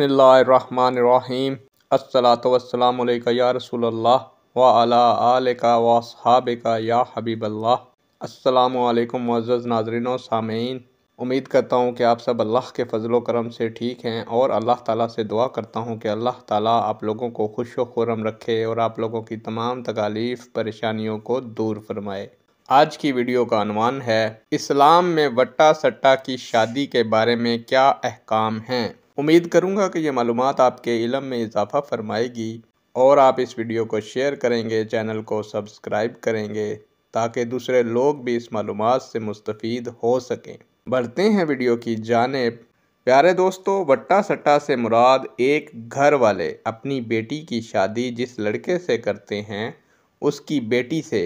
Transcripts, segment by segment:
बसमीम असलातम या रसूल अल्लाह वाल का का या हबीब अल्लाम मज़ सामीन उम्मीद करता हूँ कि आप सब अल्लाह के फ़जल करम से ठीक हैं और अल्लाह ताली से दुआ करता हूँ कि अल्लाह ताली आप लोगों को खुश खुरम रखे और आप लोगों की तमाम तकालीफ़ परेशानियों को दूर फरमाए आज की वीडियो का अनवान है इस्लाम में वट्टा सट्टा की शादी के बारे में क्या अहकाम हैं उम्मीद करूँगा कि ये मालूम आपके इलम में इजाफ़ा फरमाएगी और आप इस वीडियो को शेयर करेंगे चैनल को सब्सक्राइब करेंगे ताकि दूसरे लोग भी इस मालूम से मुस्तफ़ हो सकें बढ़ते हैं वीडियो की जानब प्यारे दोस्तों वट्टा सट्टा से मुराद एक घर वाले अपनी बेटी की शादी जिस लड़के से करते हैं उसकी बेटी से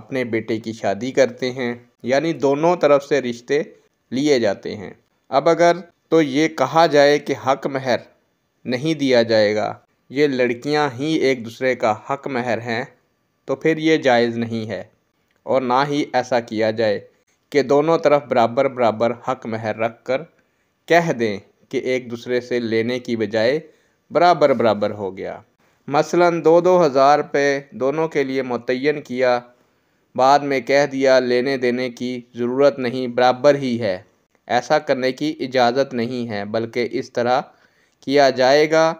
अपने बेटे की शादी करते हैं यानी दोनों तरफ से रिश्ते लिए जाते हैं अब अगर तो ये कहा जाए कि हक महर नहीं दिया जाएगा ये लड़कियां ही एक दूसरे का हक महर हैं तो फिर ये जायज़ नहीं है और ना ही ऐसा किया जाए कि दोनों तरफ बराबर बराबर हक महर रख कर कह दें कि एक दूसरे से लेने की बजाय बराबर बराबर हो गया मसलन दो दो हज़ार रुपये दोनों के लिए मुतन किया बाद में कह दिया लेने देने की ज़रूरत नहीं बराबर ही है ऐसा करने की इजाज़त नहीं है बल्कि इस तरह किया जाएगा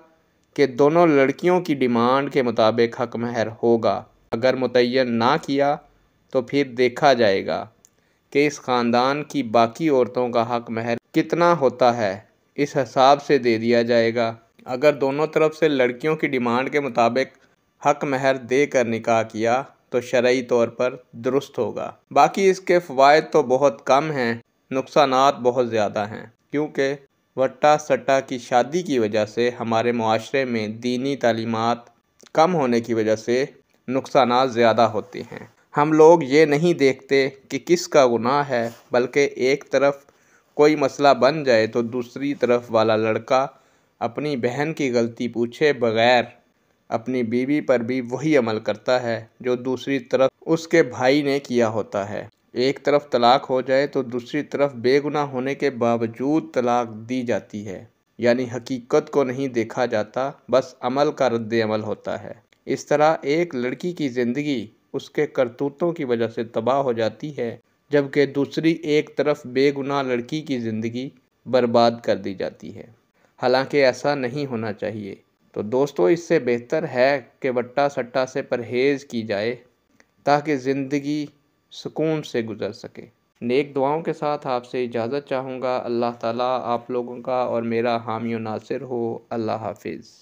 कि दोनों लड़कियों की डिमांड के मुताबिक हक महर होगा अगर मुतन ना किया तो फिर देखा जाएगा कि इस ख़ानदान की बाकी औरतों का हक महर कितना होता है इस हिसाब से दे दिया जाएगा अगर दोनों तरफ से लड़कियों की डिमांड के मुताबिक हक महर दे कर निकाह किया तो शरा तौर पर दुरुस्त होगा बाकी इसके फ़वाद तो बहुत कम हैं नुकसान बहुत ज़्यादा हैं क्योंकि वट्टा सट्टा की शादी की वजह से हमारे माशरे में दीनी तलीमत कम होने की वजह से नुकसान ज़्यादा होते हैं हम लोग ये नहीं देखते कि किसका गुनाह है बल्कि एक तरफ कोई मसला बन जाए तो दूसरी तरफ वाला लड़का अपनी बहन की गलती पूछे बगैर अपनी बीवी पर भी वही अमल करता है जो दूसरी तरफ उसके भाई ने किया होता है एक तरफ तलाक हो जाए तो दूसरी तरफ बेगुनाह होने के बावजूद तलाक दी जाती है यानी हकीकत को नहीं देखा जाता बस अमल का रद्द अमल होता है इस तरह एक लड़की की ज़िंदगी उसके करतूतों की वजह से तबाह हो जाती है जबकि दूसरी एक तरफ बेगुनाह लड़की की ज़िंदगी बर्बाद कर दी जाती है हालांकि ऐसा नहीं होना चाहिए तो दोस्तों इससे बेहतर है कि वट्टा सट्टा से परहेज़ की जाए ताकि ज़िंदगी सुकून से गुजर सके नेक दुआओं के साथ आपसे इजाज़त चाहूँगा अल्लाह ताला आप लोगों का और मेरा हामी नासिर हो अल्लाह हाफिज़